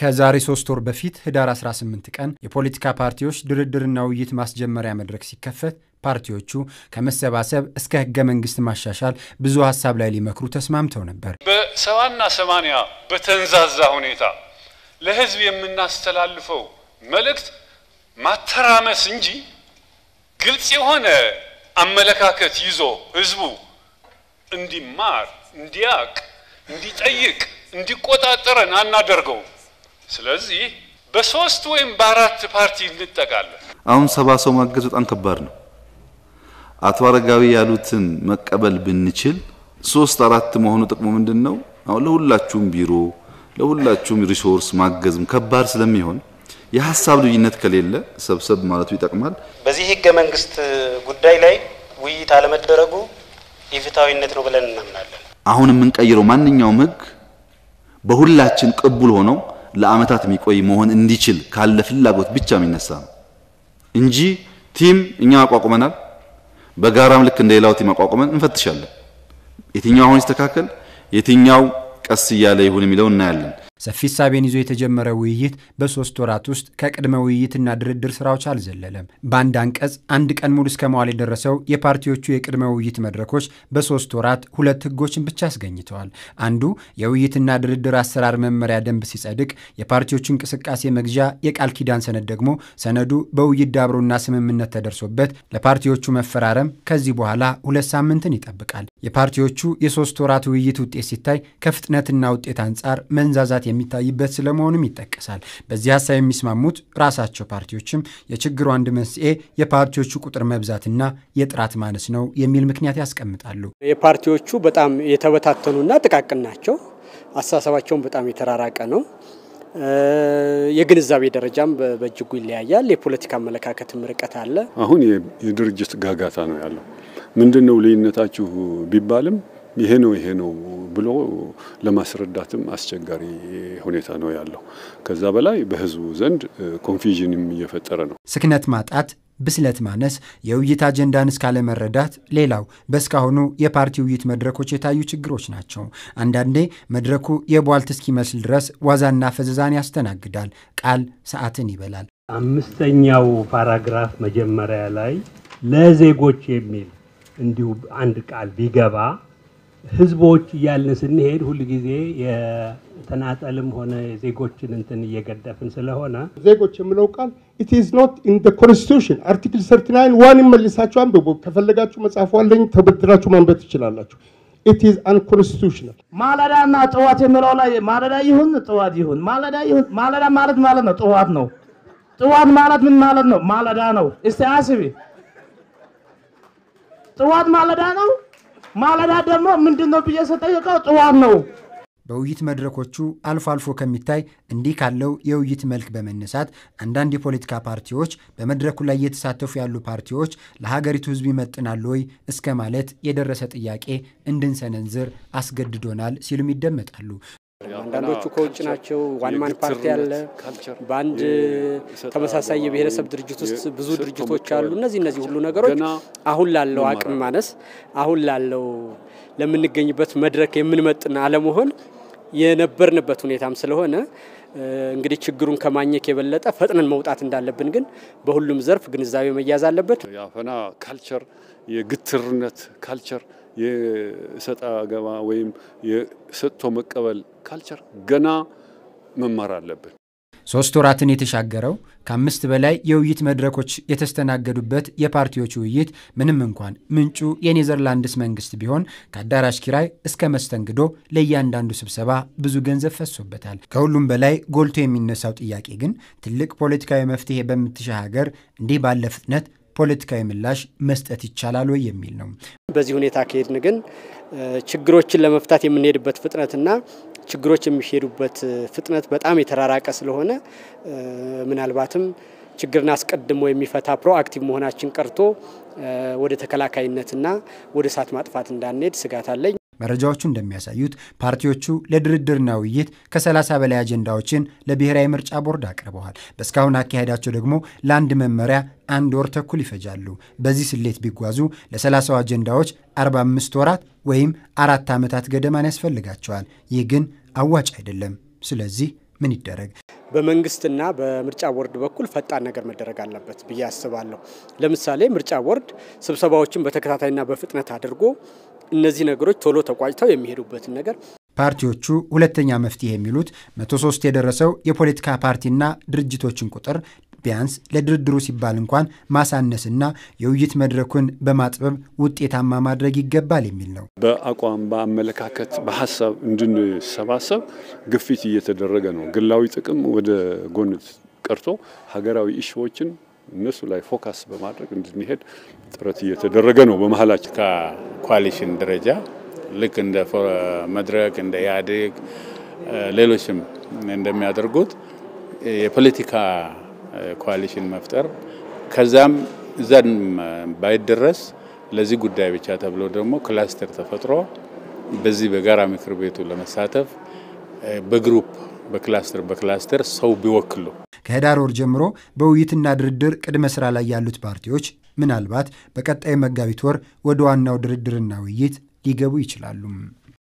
ከዛሬ ሶስት ወር በፊት ህዳር 18 ቀን የፖለቲካ ፓርቲዎች ድርድርና ውይይት ማስጀመሪያ መድረክ ሲከፈት ፓርቲዎቹ ከመሰባሰብ እስከ ህገ መንግስት ማሻሻል ብዙ ሀሳብ ላይ ሊመክሩ ተስማምተው ነበር። በሰባና ሰማንያ በተንዛዛ ሁኔታ ለህዝብ የምናስተላልፈው መልእክት ማተራመስ እንጂ ግልጽ የሆነ አመለካከት ይዞ ህዝቡ እንዲማር፣ እንዲያቅ፣ እንዲጠይቅ፣ እንዲቆጣጠረን አናደርገውም። ስለዚህ በሶስት ወይም በአራት ፓርቲ እንጠቃለን። አሁን ሰባ ሰው ማገዝ በጣም ከባድ ነው። አቶ አረጋዊ ያሉትን መቀበል ብንችል ሶስት አራት መሆኑ ጥቅሙ ምንድን ነው? አሁን ለሁላችሁም ቢሮ ለሁላችሁም ሪሶርስ ማገዝም ከባድ ስለሚሆን የሀሳብ ልዩነት ከሌለ ሰብሰብ ማለቱ ይጠቅማል። በዚህ ህገ መንግስት ጉዳይ ላይ ውይይት አለመደረጉ ኢፍትሐዊነት ነው ብለን እናምናለን። አሁን የምንቀይረው ማንኛውም ህግ በሁላችን ቅቡል ሆነው ለአመታት የሚቆይ መሆን እንዲችል ካለ ፍላጎት ብቻ የሚነሳ ነው እንጂ ቲም እኛ አቋቁመናል። በጋራም ልክ እንደ ሌላው ቲም አቋቁመን እንፈትሻለን። የትኛው አሁን ይስተካከል፣ የትኛው ቀስ እያለ ይሁን የሚለው እናያለን። ሰፊ ሳቤን ይዞ የተጀመረ ውይይት በሦስት ወራት ውስጥ ከቅድመ ውይይትና ድርድር ስራዎች አልዘለለም። በአንድ አንቀጽ አንድ ቀን ሙሉ እስከ መዋል የደረሰው የፓርቲዎቹ የቅድመ ውይይት መድረኮች በሦስት ወራት ሁለት ህጎችን ብቻ አስገኝተዋል። አንዱ የውይይትና ድርድር አሰራር መመሪያ ደንብ ሲጸድቅ፣ የፓርቲዎቹ እንቅስቃሴ መግዣ የቃል ኪዳን ሰነድ ደግሞ ሰነዱ በውይይት ዳብሮና ስምምነት ተደርሶበት ለፓርቲዎቹ መፈራረም ከዚህ በኋላ ሁለት ሳምንትን ይጠብቃል። የፓርቲዎቹ የሦስት ወራት ውይይት ውጤት ሲታይ ከፍጥነትና ውጤት አንጻር መንዛዛት የሚታይበት ስለመሆኑም ይጠቀሳል። በዚህ ሀሳብ የሚስማሙት ራሳቸው ፓርቲዎችም የችግሩ አንድ መንስኤ የፓርቲዎቹ ቁጥር መብዛትና የጥራት ማነስ ነው የሚል ምክንያት ያስቀምጣሉ። የፓርቲዎቹ በጣም የተበታተኑና ጥቃቅን ናቸው። አስተሳሰባቸውን በጣም የተራራቀ ነው። የግንዛቤ ደረጃም በእጅጉ ይለያያል። የፖለቲካ አመለካከትም ርቀት አለ። አሁን የድርጅት ጋጋታ ነው ያለው። ምንድን ነው ልዩነታችሁ ቢባልም ይሄ ነው ይሄ ነው ብሎ ለማስረዳትም አስቸጋሪ ሁኔታ ነው ያለው። ከዛ በላይ በህዝቡ ዘንድ ኮንፊዥንም እየፈጠረ ነው። ስክነት ማጣት ብስለት ማነስ፣ የውይይት አጀንዳን እስካለመረዳት ሌላው በእስካሁኑ የፓርቲ ውይይት መድረኮች የታዩ ችግሮች ናቸው። አንዳንዴ መድረኩ የቧልት እስኪመስል ድረስ ዋዛና ፈዘዛን ያስተናግዳል። ቃል ሰዓትን ይበላል። አምስተኛው ፓራግራፍ መጀመሪያ ላይ ለዜጎች የሚል እንዲሁ አንድ ቃል ቢገባ ህዝቦች እያልን ስንሄድ ሁል ጊዜ የተናጠልም ሆነ ዜጎችን እንትን እየገደፍን ስለሆነ ዜጎች የምለው ቃል ኢት ኢዝ ኖት ኢን ዘ ኮንስቲቱሽን አርቲክል ሰርቲናይን ዋን መልሳችሁ አንብቡ። ከፈለጋችሁ መጽሐፉ አለኝ ተበድራችሁ ማንበብ ትችላላችሁ። ኢት ኢዝ አንኮንስቲቱሽናል። ማለዳና ጥዋት የምለው ላይ ማለዳ ይሁን ጥዋት ይሁን ማለዳ ይሁን ማለዳ ማለት ማለት ነው ጥዋት ነው። ጥዋት ማለት ምን ማለት ነው? ማለዳ ነው። እስቲ አስቢ። ጥዋት ማለዳ ነው። ማለዳ ደግሞ ምንድን ነው ብዬ ስጠይቀው ጥዋን ነው። በውይይት መድረኮቹ አልፎ አልፎ ከሚታይ እንዲህ ካለው የውይይት መልክ በመነሳት አንዳንድ የፖለቲካ ፓርቲዎች በመድረኩ ላይ እየተሳተፉ ያሉ ፓርቲዎች ለሀገሪቱ ሕዝብ ይመጥናሉ ወይ እስከ ማለት የደረሰ ጥያቄ እንድንሰነዝር አስገድዶናል ሲሉም ይደመጣሉ። አንዳንዶቹ ከውጭ ናቸው። ዋንማን ፓርቲ አለ። በአንድ ተመሳሳይ የብሔረሰብ ድርጅት ውስጥ ብዙ ድርጅቶች አሉ። እነዚህ እነዚህ ሁሉ ነገሮች አሁን ላለው አቅም ማነስ፣ አሁን ላለው ለምንገኝበት መድረክ የምንመጥን አለመሆን የነበርንበት ሁኔታም ስለሆነ እንግዲህ ችግሩን ከማኘክ የበለጠ ፈጥነን መውጣት እንዳለብን ግን በሁሉም ዘርፍ ግንዛቤ መያዝ አለበት። የአፈና ካልቸር፣ የግትርነት ካልቸር የሰጣ ገባ ወይም የሰጥቶ መቀበል ካልቸር ገና መማር አለብን። ሶስት ወራትን የተሻገረው ከአምስት በላይ የውይይት መድረኮች የተስተናገዱበት የፓርቲዎች ውይይት ምንም እንኳን ምንጩ የኔዘርላንድስ መንግስት ቢሆን ከአዳራሽ ኪራይ እስከ መስተንግዶ ለእያንዳንዱ ስብሰባ ብዙ ገንዘብ ፈሶበታል። ከሁሉም በላይ ጎልቶ የሚነሳው ጥያቄ ግን ትልቅ ፖለቲካዊ መፍትሄ በምትሻ ሀገር እንዲህ ባለ ፍጥነት ፖለቲካዊ ምላሽ መስጠት ይቻላል ወይ የሚል ነው። በዚህ ሁኔታ ከሄድን ግን ችግሮችን ለመፍታት የምንሄድበት ፍጥነትና ችግሮች የሚሄዱበት ፍጥነት በጣም የተራራቀ ስለሆነ ምናልባትም ችግርን አስቀድሞ የሚፈታ ፕሮአክቲቭ መሆናችን ቀርቶ ወደ ተከላካይነትና ወደ እሳት ማጥፋት እንዳንሄድ ስጋት አለኝ። መረጃዎቹ እንደሚያሳዩት ፓርቲዎቹ ለድርድርና ውይይት ከ30 በላይ አጀንዳዎችን ለብሔራዊ ምርጫ ቦርድ አቅርበዋል። በእስካሁን አካሄዳቸው ደግሞ ለአንድ መመሪያ አንድ ወር ተኩል ይፈጃሉ። በዚህ ስሌት ቢጓዙ ለ30 አጀንዳዎች 45 ወራት ወይም አራት ዓመታት ገደማን ያስፈልጋቸዋል። ይህ ግን አዋጭ አይደለም። ስለዚህ ምን ይደረግ? በመንግስትና በምርጫ ቦርድ በኩል ፈጣን ነገር መደረግ አለበት ብዬ አስባለሁ። ለምሳሌ ምርጫ ቦርድ ስብሰባዎችን በተከታታይና በፍጥነት አድርጎ እነዚህ ነገሮች ቶሎ ተቋጭተው የሚሄዱበትን ነገር ፓርቲዎቹ ሁለተኛ መፍትሄ የሚሉት ሶስት የደረሰው የፖለቲካ ፓርቲና ድርጅቶችን ቁጥር ቢያንስ ለድርድሩ ሲባል እንኳን ማሳነስና የውይይት መድረኩን በማጥበብ ውጤታማ ማድረግ ይገባል የሚል ነው። በአቋም፣ በአመለካከት፣ በሀሳብ እንድንሰባሰብ ግፊት እየተደረገ ነው። ግላዊ ጥቅም ወደ ጎን ቀርቶ ሀገራዊ እሽዎችን እነሱ ላይ ፎካስ በማድረግ እንድንሄድ ጥረት እየተደረገ ነው። በመሀላችን ከኳሊሽን ደረጃ ልክ እንደ መድረክ እንደ ኢህአዴግ ሌሎችም እንደሚያደርጉት የፖለቲካ ኮሊሽን መፍጠር ከዛም እዛን ባይደረስ ለዚህ ጉዳይ ብቻ ተብሎ ደግሞ ክላስተር ተፈጥሮ በዚህ በጋራ ምክር ቤቱ ለመሳተፍ በግሩፕ በክላስተር በክላስተር ሰው ቢወክሉ ከህዳር ወር ጀምሮ በውይይትና ድርድር ቅድመ ስራ ላይ ያሉት ፓርቲዎች ምናልባት በቀጣይ መጋቢት ወር ወደ ዋናው ድርድርና ውይይት ሊገቡ ይችላሉ።